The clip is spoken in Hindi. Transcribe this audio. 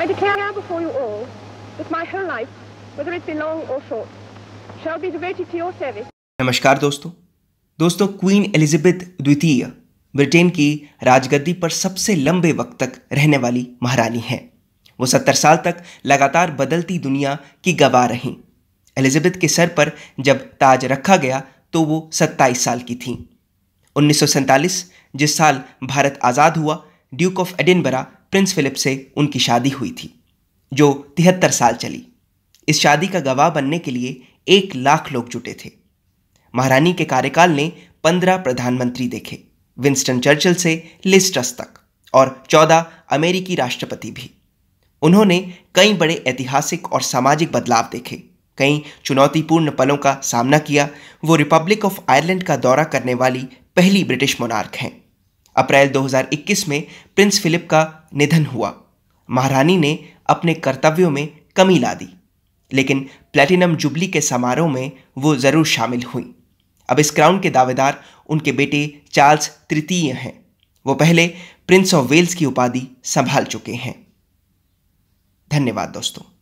I declare now before you all that my whole life, whether it be long or short, shall be devoted to your service. नमस्कार दोस्तों दोस्तों क्वीन एलिजाबेथ द्वितीय ब्रिटेन की राजगद्दी पर सबसे लंबे वक्त तक रहने वाली महारानी हैं वो सत्तर साल तक लगातार बदलती दुनिया की गवाह रहीं एलिजाबेथ के सर पर जब ताज रखा गया तो वो सत्ताईस साल की थीं उन्नीस जिस साल भारत आज़ाद हुआ Duke of Edinburgh Prince Philip से उनकी शादी हुई थी जो तिहत्तर साल चली इस शादी का गवाह बनने के लिए एक लाख लोग जुटे थे महारानी के कार्यकाल ने पंद्रह प्रधानमंत्री देखे विंस्टन चर्चिल से लिस्ट्रस तक और चौदह अमेरिकी राष्ट्रपति भी उन्होंने कई बड़े ऐतिहासिक और सामाजिक बदलाव देखे कई चुनौतीपूर्ण पलों का सामना किया वो रिपब्लिक ऑफ आयरलैंड का दौरा करने वाली पहली ब्रिटिश मोनार्क हैं अप्रैल 2021 में प्रिंस फिलिप का निधन हुआ महारानी ने अपने कर्तव्यों में कमी ला दी लेकिन प्लेटिनम जुबली के समारोह में वो ज़रूर शामिल हुई अब इस क्राउन के दावेदार उनके बेटे चार्ल्स तृतीय हैं वो पहले प्रिंस ऑफ वेल्स की उपाधि संभाल चुके हैं धन्यवाद दोस्तों